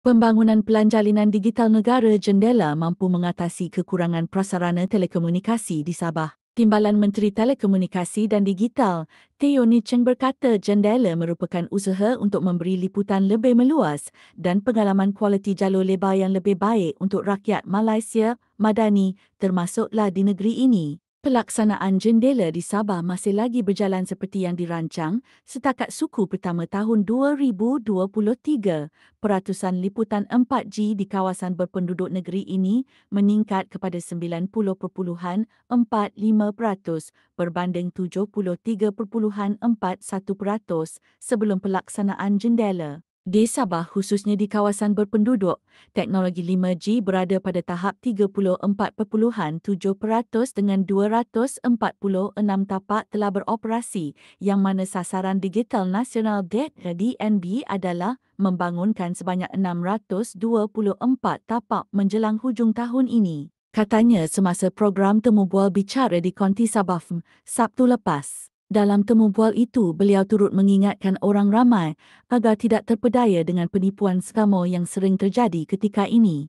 Pembangunan Pelan Jalinan Digital Negara Jendela mampu mengatasi kekurangan prasarana telekomunikasi di Sabah. Timbalan Menteri Telekomunikasi dan Digital, Teoni Cheng berkata jendela merupakan usaha untuk memberi liputan lebih meluas dan pengalaman kualiti jalur lebar yang lebih baik untuk rakyat Malaysia, Madani termasuklah di negeri ini. Pelaksanaan jendela di Sabah masih lagi berjalan seperti yang dirancang setakat suku pertama tahun 2023. Peratusan liputan 4G di kawasan berpenduduk negeri ini meningkat kepada 90.45% berbanding 73.41% sebelum pelaksanaan jendela. Di Sabah khususnya di kawasan berpenduduk, teknologi 5G berada pada tahap 34.7% dengan 246 tapak telah beroperasi yang mana sasaran digital nasional DNB adalah membangunkan sebanyak 624 tapak menjelang hujung tahun ini. Katanya semasa program temu bual bicara di Konti Sabah Sabtu lepas. Dalam temubual itu beliau turut mengingatkan orang ramai agar tidak terpedaya dengan penipuan skamo yang sering terjadi ketika ini.